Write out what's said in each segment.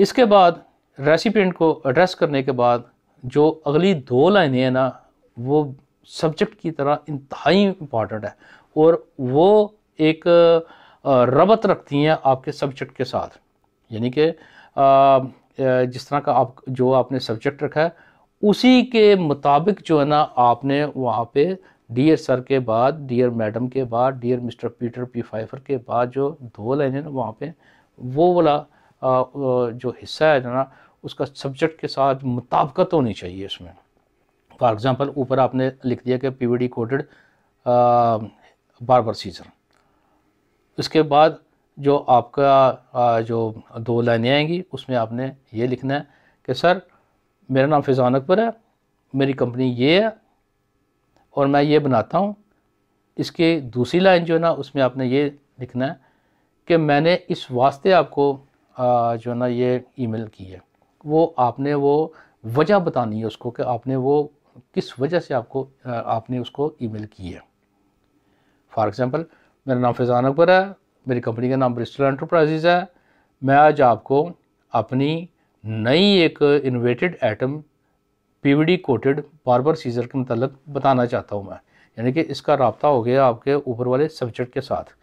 इसके बाद रेसिपेंट को एड्रेस करने के बाद जो अगली दो लाइनें हैं ना वो सब्जेक्ट की तरह इंतहाई इम्पॉर्टेंट है और वो एक रबत रखती हैं आपके सब्जेक्ट के साथ यानी कि जिस तरह का आप जो आपने सब्जेक्ट रखा है उसी के मुताबिक जो है ना आपने वहाँ पे डियर सर के बाद डियर मैडम के बाद dear mister Peter P Pfeiffer के बाद जो दो लाइनें ना वहाँ पे वो वाला जो हिस्सा है ना उसका सब्जेक्ट के साथ मुताबकत होनी चाहिए इसमें फॉर एग्ज़ाम्पल ऊपर आपने लिख दिया कि P V coated barber scissor इसके बाद जो आपका आ, जो दो लाइनें आएंगी उसमें आपने ये लिखना है कि सर मेरा नाम फिजान अकबर है मेरी कंपनी ये है और मैं ये बनाता हूँ इसकी दूसरी लाइन जो है ना उसमें आपने ये लिखना है कि मैंने इस वास्ते आपको जो है ना ये ईमेल की है वो आपने वो वजह बतानी है उसको कि आपने वो किस वजह से आपको आपने उसको ईमेल की है फॉर एग्ज़ाम्पल मेरा नाम फैज़ान अकबर है मेरी कंपनी का नाम ब्रिस्टल एंटरप्राइजेज है मैं आज आपको अपनी नई एक innovated atom PVD coated barber scissor के मतलब बताना चाहता हूँ मैं यानी कि इसका रबता हो गया आपके ऊपर वाले सब्जेक्ट के साथ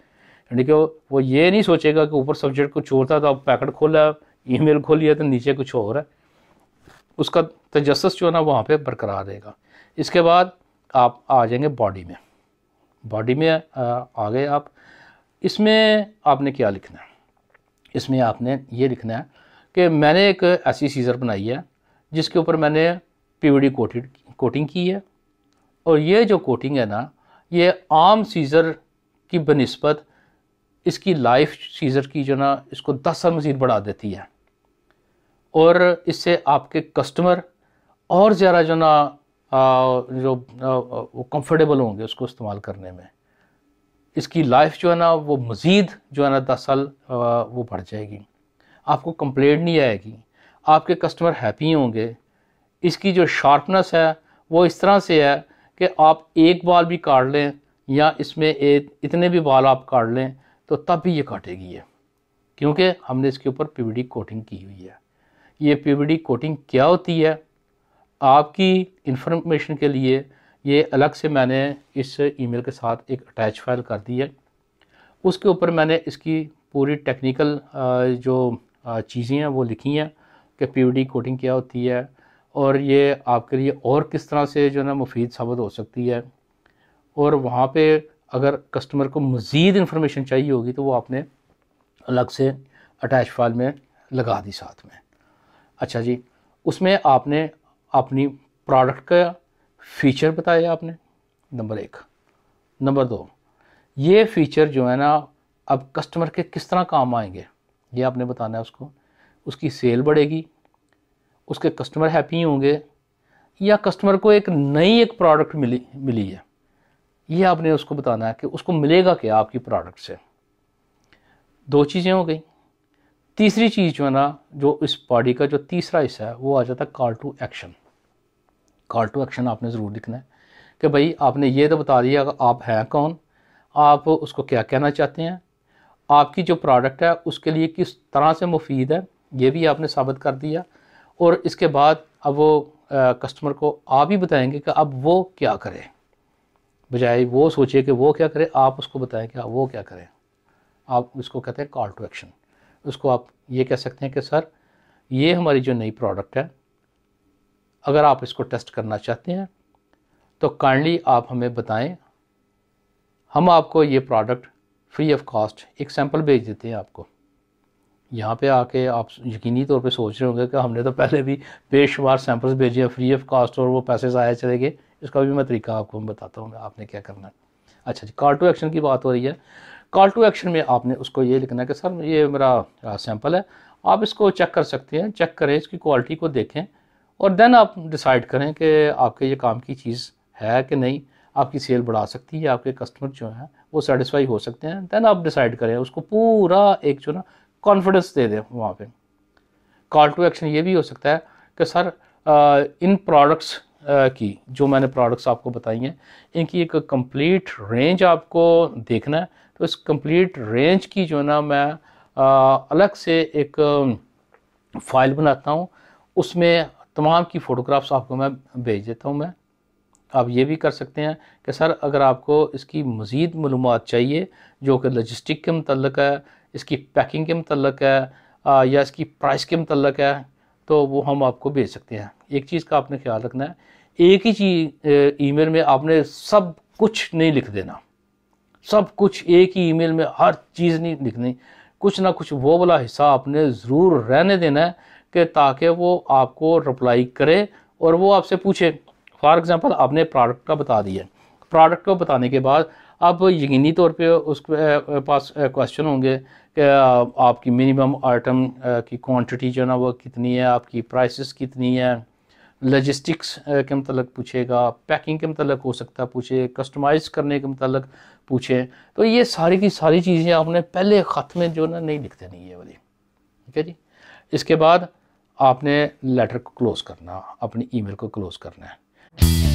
यानी कि वो ये नहीं सोचेगा कि ऊपर सब्जेक्ट कुछ और था तो अब पैकेट खोला ई मेल खोलिए तो नीचे कुछ और है उसका तजस जो है ना वहाँ पर बरकरार रहेगा इसके बाद आप आ जाएंगे बॉडी में बॉडी में आ गए आप इसमें आपने क्या लिखना है इसमें आपने ये लिखना है कि मैंने एक ऐसी सीज़र बनाई है जिसके ऊपर मैंने पीवीडी कोटेड कोटिंग की है और ये जो कोटिंग है ना ये आम सीज़र की बनस्बत इसकी लाइफ सीज़र की जो ना इसको दस साल मज़ीद बढ़ा देती है और इससे आपके कस्टमर और ज़्यादा जो ना जो कंफर्टेबल होंगे उसको इस्तेमाल करने में इसकी लाइफ जो है ना वो मज़ीद जो है ना दस साल वो बढ़ जाएगी आपको कंप्लेंट नहीं आएगी आपके कस्टमर हैप्पी होंगे इसकी जो शार्पनेस है वो इस तरह से है कि आप एक बाल भी काट लें या इसमें एक इतने भी बाल आप काट लें तो तब भी ये काटेगी ये क्योंकि हमने इसके ऊपर पीवीडी कोटिंग की हुई है ये पीवीडी कोटिंग क्या होती है आपकी इन्फॉर्मेशन के लिए ये अलग से मैंने इस ईमेल के साथ एक अटैच फाइल कर दी है उसके ऊपर मैंने इसकी पूरी टेक्निकल जो चीज़ें हैं वो लिखी हैं कि पीवीडी कोटिंग क्या होती है और ये आपके लिए और किस तरह से जो है ना मुफीद साबित हो सकती है और वहाँ पे अगर कस्टमर को मज़ीद इन्फॉर्मेशन चाहिए होगी तो वो आपने अलग से अटैच फाइल में लगा दी साथ में अच्छा जी उसमें आपने अपनी प्रोडक्ट का फ़ीचर बताया आपने नंबर एक नंबर दो ये फ़ीचर जो है ना अब कस्टमर के किस तरह काम आएंगे ये आपने बताना है उसको उसकी सेल बढ़ेगी उसके कस्टमर हैप्पी होंगे या कस्टमर को एक नई एक प्रोडक्ट मिली मिली है ये आपने उसको बताना है कि उसको मिलेगा क्या आपकी प्रोडक्ट से दो चीज़ें हो गई तीसरी चीज़ जो है ना जो इस बॉडी का जो तीसरा हिस्सा है वो आ जाता है call to action call to action आपने ज़रूर लिखना है कि भाई आपने ये तो बता दिया आप हैं कौन आप उसको क्या कहना चाहते हैं आपकी जो प्रोडक्ट है उसके लिए किस तरह से मुफीद है ये भी आपने साबित कर दिया और इसके बाद अब वो आ, कस्टमर को आप ही बताएंगे कि अब वो क्या करें बजाय वो सोचिए कि वो क्या करे आप उसको बताएं कि वो क्या करें आप इसको कहते हैं कॉल टू एक्शन उसको आप ये कह सकते हैं कि सर ये हमारी जो नई प्रोडक्ट है अगर आप इसको टेस्ट करना चाहते हैं तो काइंडली आप हमें बताएं हम आपको ये प्रोडक्ट फ्री ऑफ कॉस्ट एक सैंपल भेज देते हैं आपको यहाँ पे आके आप यकीनी तौर पे सोच रहे होंगे कि हमने तो पहले भी बेशुमार सैंपल्स भेजे हैं फ्री ऑफ कॉस्ट और वो पैसे ज़ाया चले गए इसका भी मैं तरीका आपको मैं बताता हूँ आपने क्या करना है अच्छा जी कॉल टू एक्शन की बात हो रही है कॉल टू एक्शन में आपने उसको ये लिखना है कि सर ये मेरा सैंपल है आप इसको चेक कर सकते हैं चेक करें इसकी क्वालिटी को देखें और देन आप डिसाइड करें कि आपके ये काम की चीज़ है कि नहीं आपकी सेल बढ़ा सकती है आपके कस्टमर जो हैं वो सेटिस्फाई हो सकते हैं देन आप डिसाइड करें उसको पूरा एक जो ना कॉन्फिडेंस दे दें वहाँ पे कॉल टू एक्शन ये भी हो सकता है कि सर इन प्रोडक्ट्स की जो मैंने प्रोडक्ट्स आपको बताई हैं इनकी एक कंप्लीट रेंज आपको देखना है तो इस कंप्लीट रेंज की जो ना मैं आ, अलग से एक फ़ाइल बनाता हूँ उसमें तमाम की फ़ोटोग्राफ्स आपको मैं भेज देता हूँ मैं आप ये भी कर सकते हैं कि सर अगर आपको इसकी मज़ीद मालूम चाहिए जो कि लजिस्टिक के मतलब है इसकी पैकिंग के मतलब है या इसकी प्राइस के मतलब है तो वो हम आपको भेज सकते हैं एक चीज़ का आपने ख्याल रखना है एक ही चीज ईमेल में आपने सब कुछ नहीं लिख देना सब कुछ एक ही ईमेल में हर चीज़ नहीं लिखनी कुछ ना कुछ वो वाला हिस्सा आपने ज़रूर रहने देना है कि ताकि वो आपको रिप्लाई करे और वो आपसे पूछे फॉर एग्ज़ाम्पल आपने प्रोडक्ट का बता दिया प्रोडक्ट को बताने के बाद अब यकीनी तौर पे उस पास क्वेश्चन होंगे कि आपकी मिनिमम आइटम की क्वांटिटी जो है ना वो कितनी है आपकी प्राइसेस कितनी है लॉजिस्टिक्स के मतलब पूछेगा पैकिंग के मतलब हो सकता है पूछे कस्टमाइज़ करने के मतलब पूछे तो ये सारी की सारी चीज़ें आपने पहले ख़त में जो ना नहीं लिख देनी है वाली ठीक है जी इसके बाद आपने लेटर को क्लोज़ करना अपनी ईमेल को क्लोज़ करना है